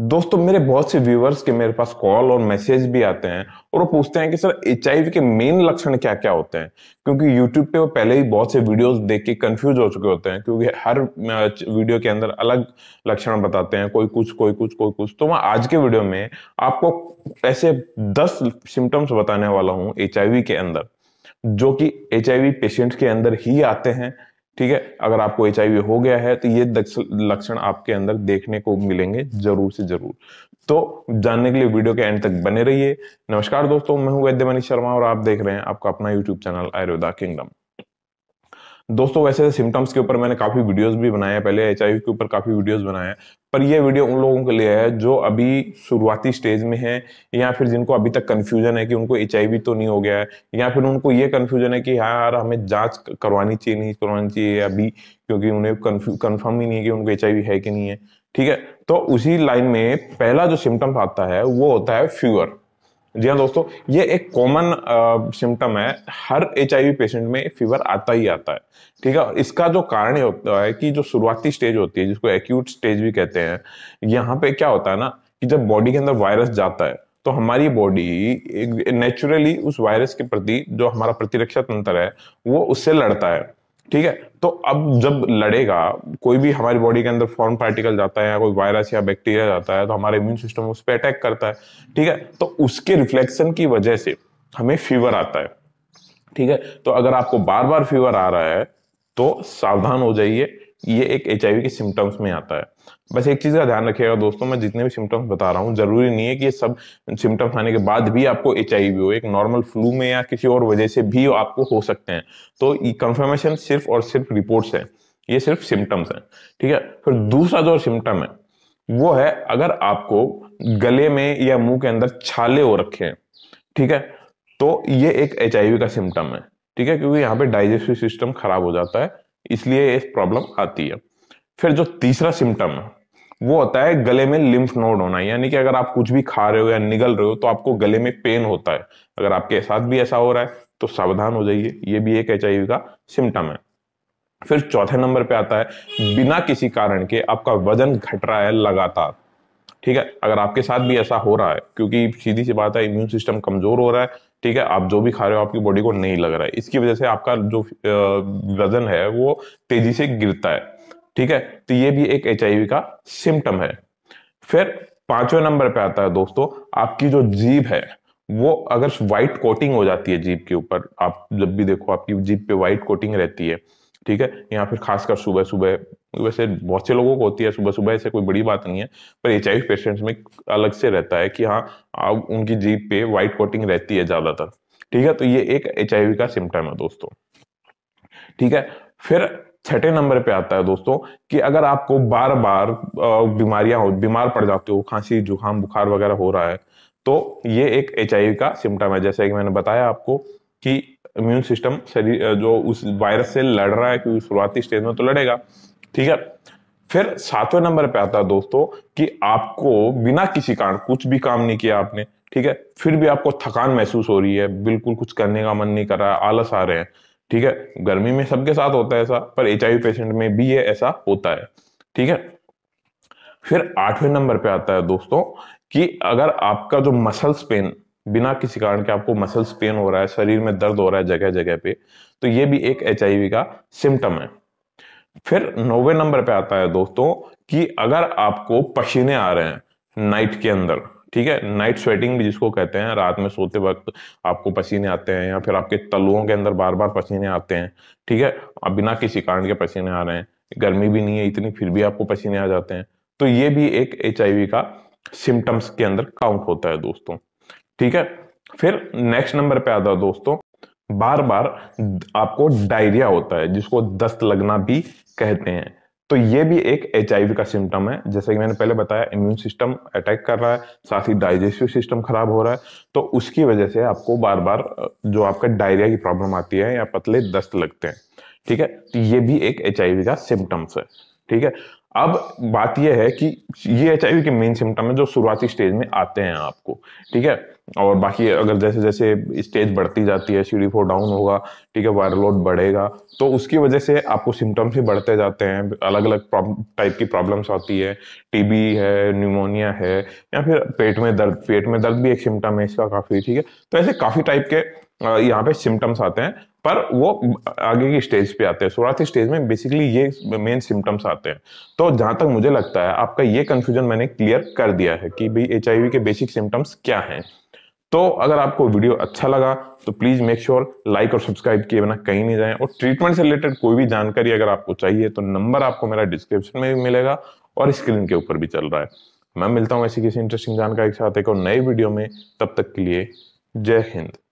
दोस्तों मेरे बहुत से व्यूवर्स के मेरे पास कॉल और मैसेज भी आते हैं और वो पूछते हैं कि सर एच के मेन लक्षण क्या क्या होते हैं क्योंकि यूट्यूब पे वो पहले ही बहुत से वीडियोस देख के कंफ्यूज हो चुके होते हैं क्योंकि हर वीडियो के अंदर अलग लक्षण बताते हैं कोई कुछ कोई कुछ कोई कुछ तो मैं आज के वीडियो में आपको ऐसे दस सिम्टम्स बताने वाला हूँ एच के अंदर जो कि एच पेशेंट के अंदर ही आते हैं ठीक है अगर आपको एच हो गया है तो ये लक्षण आपके अंदर देखने को मिलेंगे जरूर से जरूर तो जानने के लिए वीडियो के एंड तक बने रहिए नमस्कार दोस्तों मैं हूं वैद्य मनीष शर्मा और आप देख रहे हैं आपका अपना यूट्यूब चैनल आयुर्वेदा किंगडम दोस्तों वैसे सिम्टम्स तो के ऊपर मैंने काफी वीडियोस भी बनाए हैं पहले एच के ऊपर काफी वीडियोस बनाए हैं पर ये वीडियो उन लोगों के लिए है जो अभी शुरुआती स्टेज में है या फिर जिनको अभी तक कन्फ्यूजन है कि उनको एच तो नहीं हो गया है या फिर उनको ये कंफ्यूजन है कि यार हमें जाँच करवानी चाहिए नहीं करवानी चाहिए अभी क्योंकि उन्हें कन्फर्म ही नहीं है कि उनको एच है कि नहीं है ठीक है तो उसी लाइन में पहला जो सिम्टम्स आता है वो होता है फीवर जी हाँ दोस्तों ये एक कॉमन सिम्टम है हर एच पेशेंट में फीवर आता ही आता है ठीक है इसका जो कारण होता है कि जो शुरुआती स्टेज होती है जिसको एक्यूट स्टेज भी कहते हैं यहाँ पे क्या होता है ना कि जब बॉडी के अंदर वायरस जाता है तो हमारी बॉडी नेचुरली उस वायरस के प्रति जो हमारा प्रतिरक्षा तंत्र है वो उससे लड़ता है ठीक है तो अब जब लड़ेगा कोई भी हमारी बॉडी के अंदर फॉरन पार्टिकल जाता है या कोई वायरस या बैक्टीरिया जाता है तो हमारे इम्यून सिस्टम उस पर अटैक करता है ठीक है तो उसके रिफ्लेक्शन की वजह से हमें फीवर आता है ठीक है तो अगर आपको बार बार फीवर आ रहा है तो सावधान हो जाइए ये एक एच के सिम्टम्स में आता है बस एक चीज़ का ध्यान रखिएगा दोस्तों मैं जितने भी सिम्टम्स बता रहा हूँ जरूरी नहीं है कि ये सब सिम्टम्स आने के बाद भी आपको एच हो एक नॉर्मल फ्लू में या किसी और वजह से भी आपको हो सकते हैं तो कंफर्मेशन सिर्फ और सिर्फ रिपोर्ट्स हैं ये सिर्फ सिम्टम्स हैं ठीक है फिर दूसरा जो सिम्टम है वो है अगर आपको गले में या मुंह के अंदर छाले हो रखे हैं ठीक है तो ये एक एच का सिम्टम है ठीक है क्योंकि यहाँ पे डाइजेस्टिव सिस्टम खराब हो जाता है इसलिए ये प्रॉब्लम आती है फिर जो तीसरा सिम्टम है वो होता है गले में लिम्फ नोड होना यानी कि अगर आप कुछ भी खा रहे हो या निगल रहे हो तो आपको गले में पेन होता है अगर आपके साथ भी ऐसा हो रहा है तो सावधान हो जाइए ये भी एक एच का सिम्टम है फिर चौथे नंबर पे आता है बिना किसी कारण के आपका वजन घट रहा है लगातार ठीक है अगर आपके साथ भी ऐसा हो रहा है क्योंकि सीधी सी बात है इम्यून सिस्टम कमजोर हो रहा है ठीक है आप जो भी खा रहे हो आपकी बॉडी को नहीं लग रहा है इसकी वजह से आपका जो वजन है वो तेजी से गिरता है ठीक है तो ये भी एक एच का सिम्टम है फिर पांचवें नंबर पे आता है दोस्तों आपकी जो जीप है वो अगर व्हाइट कोटिंग हो जाती है जीप के ऊपर आप जब भी देखो आपकी जीप पे व्हाइट कोटिंग रहती है ठीक है या फिर खासकर सुबह सुबह वैसे बहुत से लोगों को होती है सुबह सुबह ऐसे कोई बड़ी बात नहीं है पर एच पेशेंट्स में अलग से रहता है कि हाँ अब उनकी जीप पे व्हाइट कोटिंग रहती है ज्यादातर ठीक है तो ये एक एच का सिम्टम है दोस्तों ठीक है फिर छठे नंबर पे आता है दोस्तों कि अगर आपको बार बार बीमारियां हो बीमार पड़ जाते हो खांसी जुकाम बुखार वगैरह हो रहा है तो ये एक एच का सिम्टम है जैसे कि मैंने बताया आपको कि इम्यून सिस्टम शरीर जो उस वायरस से लड़ रहा है क्योंकि शुरुआती स्टेज में तो लड़ेगा ठीक है फिर सातवें नंबर पे आता है दोस्तों कि आपको बिना किसी कारण कुछ भी काम नहीं किया आपने ठीक है फिर भी आपको थकान महसूस हो रही है बिल्कुल कुछ करने का मन नहीं कर रहा है आलस आ रहे हैं ठीक है गर्मी में सबके साथ होता है ऐसा पर एच पेशेंट में भी ये ऐसा होता है ठीक है फिर आठवें नंबर पे आता है दोस्तों कि अगर आपका जो मसल्स पेन बिना किसी कारण के आपको मसल्स पेन हो रहा है शरीर में दर्द हो रहा है जगह जगह पे तो ये भी एक एच का सिम्टम है फिर नौवे नंबर पे आता है दोस्तों कि अगर आपको पसीने आ रहे हैं नाइट के अंदर ठीक है नाइट स्वेटिंग भी जिसको कहते हैं रात में सोते वक्त आपको पसीने आते हैं या फिर आपके तलुओं के अंदर बार बार पसीने आते हैं ठीक है अब बिना किसी कारण के पसीने आ रहे हैं गर्मी भी नहीं है इतनी फिर भी आपको पसीने आ जाते हैं तो ये भी एक एच का सिम्टम्स के अंदर काउंट होता है दोस्तों ठीक है फिर नेक्स्ट नंबर पे आता है दोस्तों बार बार आपको डायरिया होता है जिसको दस्त लगना भी कहते हैं तो ये भी एक एच का सिम्टम है जैसे कि मैंने पहले बताया इम्यून सिस्टम अटैक कर रहा है साथ ही डाइजेस्टिव सिस्टम खराब हो रहा है तो उसकी वजह से आपको बार बार जो आपका डायरिया की प्रॉब्लम आती है या पतले दस्त लगते हैं ठीक है तो ये भी एक एच का सिम्टम्स है ठीक है अब बात यह है कि ये एच के मेन सिम्टम है जो शुरुआती स्टेज में आते हैं आपको ठीक है और बाकी अगर जैसे जैसे स्टेज बढ़ती जाती है सीढ़ी फोर डाउन होगा ठीक है वायरल लोड बढ़ेगा तो उसकी वजह से आपको सिम्टम्स भी बढ़ते जाते हैं अलग अलग टाइप की प्रॉब्लम्स आती है टीबी है न्यूमोनिया है या फिर पेट में दर्द पेट में दर्द भी एक सिम्टम है इसका काफ़ी ठीक है तो ऐसे काफ़ी टाइप के यहाँ पे सिम्टम्स आते हैं पर वो आगे की स्टेज पे आते हैं शुरुआती स्टेज में बेसिकली ये मेन सिम्टम्स आते हैं तो जहां तक मुझे लगता है आपका ये कंफ्यूजन मैंने क्लियर कर दिया है कि भाई एच के बेसिक सिम्टम्स क्या हैं तो अगर आपको वीडियो अच्छा लगा तो प्लीज मेक श्योर लाइक और सब्सक्राइब किए बिना कहीं नहीं जाएं और ट्रीटमेंट से रिलेटेड कोई भी जानकारी अगर आपको चाहिए तो नंबर आपको मेरा डिस्क्रिप्शन में भी मिलेगा और स्क्रीन के ऊपर भी चल रहा है मैं मिलता हूँ ऐसी किसी इंटरेस्टिंग जानकारी के साथ एक और नए वीडियो में तब तक के लिए जय हिंद